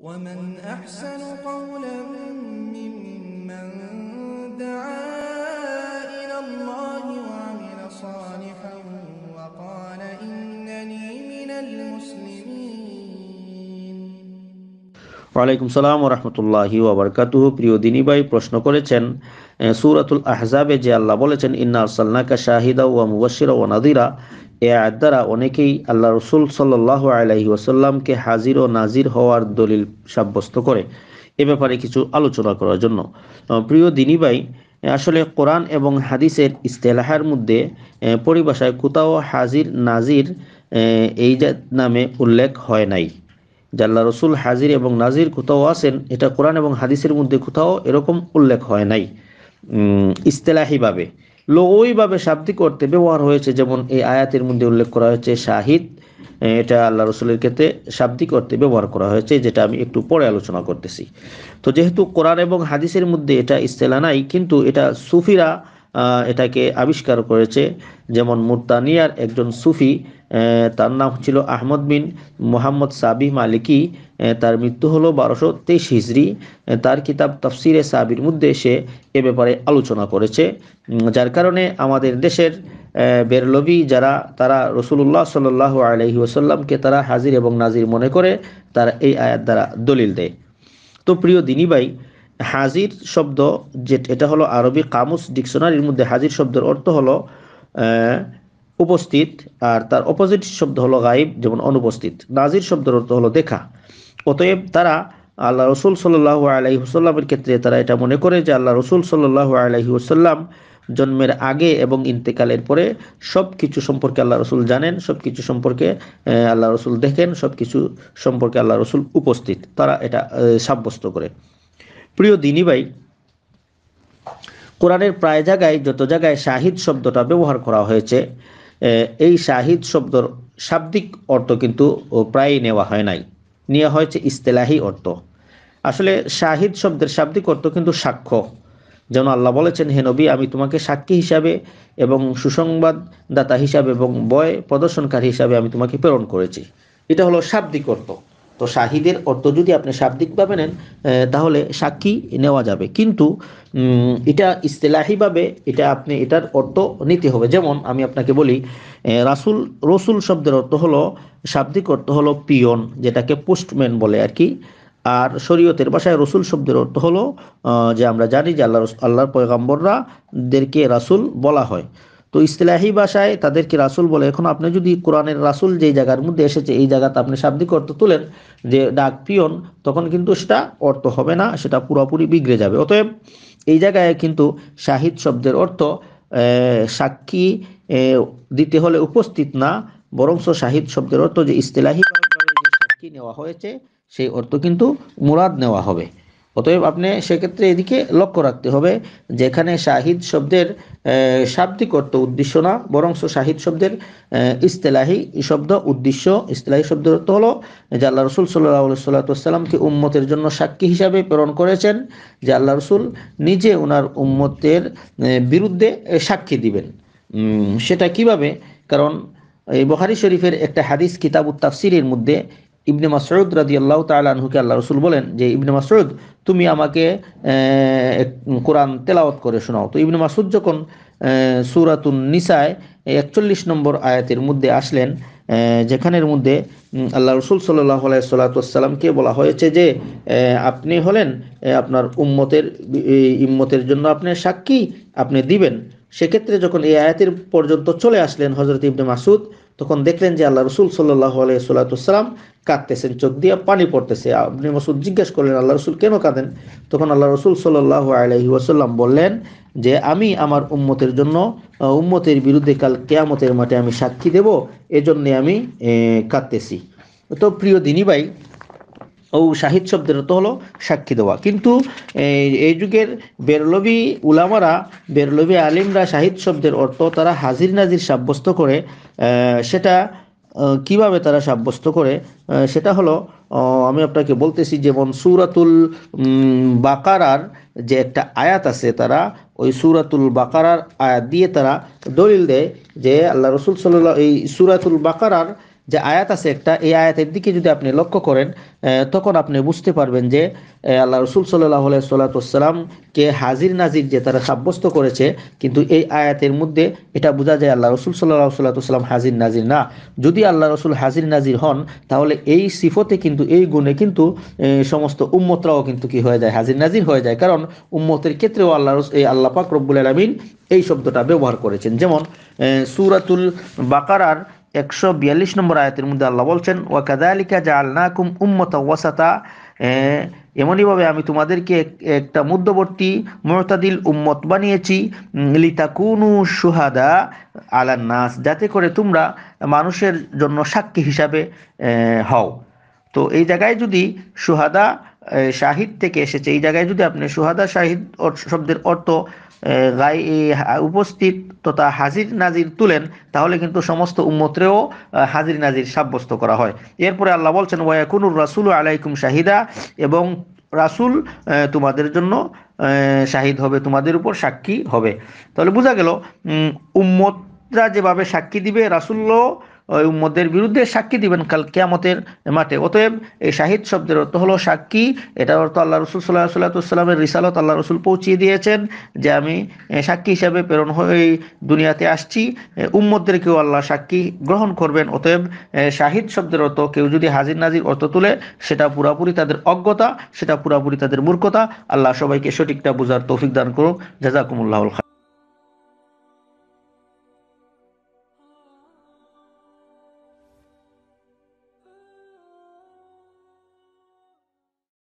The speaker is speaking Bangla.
ومن أحسن قولا ممن دعا إلى الله وعمل صالحا وقال إنني من المسلمين وعليكم السلام ورحمة الله وبركاته بريو ديني باي پرشنو করেছেন সূরাতুল আহজাবে যে আল্লাহ বলেছেন ইন্না আরসালনাকা শাহিদা ওয়া মুবাশশিরা ওয়া নাযীরা এ আয়াত দ্বারা অনেকেই আল্লাহ রসুল সাল্লাহ আলাইহি ওসাল্লামকে হাজির ও নাজির হওয়ার দলিল সাব্যস্ত করে এ ব্যাপারে কিছু আলোচনা করার জন্য প্রিয় দিনীবাই আসলে কোরআন এবং হাদিসের ইস্তেলাহার মধ্যে পরিভাষায় কোথাও হাজির নাজির এই নামে উল্লেখ হয় নাই জাল্লা রসুল হাজির এবং নাজির কোথাও আছেন এটা কোরআন এবং হাদিসের মধ্যে কোথাও এরকম উল্লেখ হয় নাই ইস্তেলাহিভাবে লৌভাবে শাব্দিক অর্থে ব্যবহার হয়েছে যেমন এই আয়াতের মধ্যে উল্লেখ করা হয়েছে শাহিদ এটা আল্লাহ রসুলের ক্ষেত্রে শাব্দিক অর্থে ব্যবহার করা হয়েছে যেটা আমি একটু পরে আলোচনা করতেছি তো যেহেতু কোরআন এবং হাদিসের মধ্যে এটা ইস্তেলা নাই কিন্তু এটা সুফিরা এটাকে আবিষ্কার করেছে যেমন মুরতানিয়ার একজন সুফি তার নাম ছিল আহমদ বিন মোহাম্মদ সাবি মালিকি তার মৃত্যু হলো বারোশো তেইশ হিজড়ি তার কিতাব তফসিরে সাবির মধ্যে সে এ ব্যাপারে আলোচনা করেছে যার কারণে আমাদের দেশের বেরলবি যারা তারা রসুল্লাহ সাল আলহি ওসাল্লামকে তারা হাজির এবং নাজির মনে করে তারা এই আয়াত দ্বারা দলিল দেয় তো প্রিয় দিনী ভাই হাজির শব্দ যে এটা হলো আরবি কামুস ডিকশনারির মধ্যে হাজির শব্দের অর্থ হলো উপস্থিত আর তার অপোজিট শব্দ হলো গাইব যেমন অনুপস্থিত নাজির শব্দের অর্থ হলো দেখা অতএব তারা আল্লাহ রসুল সাল্লাহ আলাইহি হুসাল্লামের ক্ষেত্রে তারা এটা মনে করে যে আল্লাহ রসুল সাল্লাহ আলাইহি হুসাল্লাম জন্মের আগে এবং ইন্তেকালের পরে সব কিছু সম্পর্কে আল্লাহ রসুল জানেন সব কিছু সম্পর্কে আল্লাহ রসুল দেখেন সব কিছু সম্পর্কে আল্লাহ রসুল উপস্থিত তারা এটা সাব্যস্ত করে প্রিয় দিনী ভাই কোরআনের প্রায় জায়গায় যত জায়গায় শাহিদ শব্দটা ব্যবহার করা হয়েছে এই শাহিদ শব্দর শাব্দিক অর্থ কিন্তু প্রায় নেওয়া হয় নাই নেওয়া হয়েছে ইস্তেলাহি অর্থ আসলে শাহিদ শব্দের শাব্দিক অর্থ কিন্তু সাক্ষ্য যেন আল্লাহ বলেছেন হে নবী আমি তোমাকে সাক্ষী হিসাবে এবং সুসংবাদদাতা হিসাবে এবং বয় প্রদর্শনকারী হিসাবে আমি তোমাকে প্রেরণ করেছি এটা হলো শাব্দিক অর্থ তো শাহিদের অর্থ যদি আপনি শাব্দিকভাবে নেন তাহলে সাক্ষী নেওয়া যাবে কিন্তু এটা ইস্তেলাহিভাবে এটা আপনি এটার অর্থ নিতে হবে যেমন আমি আপনাকে বলি রাসুল রসুল শব্দের অর্থ হলো শাব্দিক অর্থ হলো পিয়ন যেটাকে পোস্টম্যান বলে আর কি আর শরীয়তের বাসায় রসুল শব্দের অর্থ হলো যে আমরা জানি যে আল্লাহ আল্লাহর পয়গাম্বররাদেরকে রাসুল বলা হয় তো ইসলাহি ভাষায় তাদেরকে রাসুল বলে এখন আপনি যদি কোরআনের রাসুল যেই জায়গার মধ্যে এসেছে এই জায়গাতে আপনি শাব্দিক অর্থ তুলেন যে ডাক পিয়ন তখন কিন্তু সেটা অর্থ হবে না সেটা পুরোপুরি বিগড়ে যাবে অতএব এই জায়গায় কিন্তু শাহিদ শব্দের অর্থ সাক্ষী দিতে হলে উপস্থিত না বরংস শাহিদ শব্দের অর্থ যে ইস্তেলাহি সাক্ষী নেওয়া হয়েছে সেই অর্থ কিন্তু মুরাদ নেওয়া হবে অতএব আপনি সেক্ষেত্রে এদিকে লক্ষ্য রাখতে হবে যেখানে শাহিদ শব্দের শাব্দিক অর্থ উদ্দেশ্য না বরং শাহিদ শব্দের ইস্তেলাহি শব্দ উদ্দেশ্য ইস্তেলাহি শব্দ অর্থ হলো যে আল্লাহ রসুল সাল্লাহ সাল্লাতামকে উম্মতের জন্য সাক্ষী হিসাবে প্রেরণ করেছেন যে আল্লাহ রসুল নিজে ওনার উম্মতের বিরুদ্ধে সাক্ষী দিবেন সেটা কিভাবে কারণ এই বহারি শরীফের একটা হাদিস কিতাব উত্তাফসিরের মধ্যে ইবনে মাসরুদ রাদি আল্লাহ তালুকে আল্লাহ রসুল বলেন যে ইবনে মাসরুদ তুমি আমাকে কোরআন তেলাওয়াত করে শোনাও তো ইবনে মাসুদ যখন সুরাতুন নিসায় একচল্লিশ নম্বর আয়াতের মধ্যে আসলেন যেখানের মধ্যে আল্লাহ রসুল সাল্লাহ সাল্লাতামকে বলা হয়েছে যে আপনি হলেন আপনার উম্মতের ইম্মতের জন্য আপনি সাক্ষী আপনি দিবেন সেক্ষেত্রে যখন এই আয়াতের পর্যন্ত চলে আসলেন হজরত ইবনে মাসুদ তখন দেখলেন যে আল্লাহ রসুল সাল্লাহ আলাইসাল্লাম কাঁদতেছেন চোখ দিয়ে পানি পড়তেছে আপনি মসুদ জিজ্ঞেস করলেন আল্লাহ রসুল কেন কাঁদেন তখন আল্লাহ রসুল সাল্লাহ আলহি ওয়াসাল্লাম বললেন যে আমি আমার উম্মতের জন্য উম্মতের বিরুদ্ধে কাল কেয়ামতের মাঠে আমি সাক্ষী দেব এজন্যে আমি কাঁদতেছি তো প্রিয় দিনী ভাই ও শাহিদ শব্দের অর্থ হলো সাক্ষী দেওয়া কিন্তু এই যুগের বেরলবি উলামারা বেরলবি আলিমরা শাহিদ শব্দের অর্থ তারা হাজির নাজির সাব্যস্ত করে সেটা কিভাবে তারা সাব্যস্ত করে সেটা হলো আমি আপনাকে বলতেছি যেমন সুরাতুল বাকারার যে একটা আয়াত আছে তারা ওই সুরাতুল বাকারার আয়াত দিয়ে তারা দলিল দেয় যে আল্লাহ রসুল সাল্লাহ এই সুরাতুল বাকারার যে আয়াত আছে একটা এই আয়াতের দিকে যদি আপনি লক্ষ্য করেন তখন আপনি বুঝতে পারবেন যে আল্লাহ রসুল সাল্লাহ সাল্লাতামকে হাজির নাজির যে তারা সাব্যস্ত করেছে কিন্তু এই আয়াতের মধ্যে এটা বোঝা যায় আল্লাহ রসুল সাল্লাহ সাল্লাতাম হাজির নাজির না যদি আল্লাহ রসুল হাজির নাজির হন তাহলে এই সিফতে কিন্তু এই গুণে কিন্তু সমস্ত উম্মতরাও কিন্তু কি হয়ে যায় হাজির নাজির হয়ে যায় কারণ উম্মতের ক্ষেত্রেও আল্লাহ এই আল্লাহ পাক রব্বুল আলমিন এই শব্দটা ব্যবহার করেছেন যেমন সুরাতুল বাকারার একশো বিয়াল্লিশ নম্বর আয়াতের মধ্যে আল্লাহ বলছেন ওয়া কাদালিকা জা আল্লাকুম উম্মত ওয়াসাতা এমনইভাবে আমি তোমাদেরকে একটা মধ্যবর্তী মোরতাদিল উম্মত বানিয়েছি লিতাকুনু সুহাদা আলান নাস যাতে করে তোমরা মানুষের জন্য সাক্ষী হিসাবে হও তো এই জায়গায় যদি সুহাদা শাহিদ থেকে এসেছে এই জায়গায় যদি আপনি সুহাদা শাহিদ শব্দের অর্থ গাই উপস্থিত তথা হাজির নাজির তুলেন তাহলে কিন্তু সমস্ত উম্মতরেও হাজির নাজির সাব্যস্ত করা হয় এরপরে আল্লাহ বলছেন ওয়াকুনুর রাসুল আলাইকুম শাহিদা এবং রাসুল তোমাদের জন্য শাহিদ হবে তোমাদের উপর সাক্ষী হবে তাহলে বোঝা গেল উম্মতরা যেভাবে সাক্ষী দিবে রাসুল্লাহ ওই উম্মদের বিরুদ্ধে সাক্ষী দিবেন কাল কেয়ামতের মাঠে অতএব এই শাহিদ শব্দের অর্থ হলো সাক্ষী এটা অর্থ আল্লাহ রসুল সাল্লাহ সাল্লাহসাল্লামের রিসালত আল্লাহ রসুল পৌঁছিয়ে দিয়েছেন যে আমি সাক্ষী হিসাবে প্রেরণ হয়ে দুনিয়াতে আসছি উম্মদদেরকেও আল্লাহ সাক্ষী গ্রহণ করবেন অতএব শাহিদ শব্দের অর্থ কেউ যদি হাজির নাজির অর্থ তুলে সেটা পুরাপুরি তাদের অজ্ঞতা সেটা পুরাপুরি তাদের মূর্খতা আল্লাহ সবাইকে সঠিকটা বোঝার তৌফিক দান করুক খান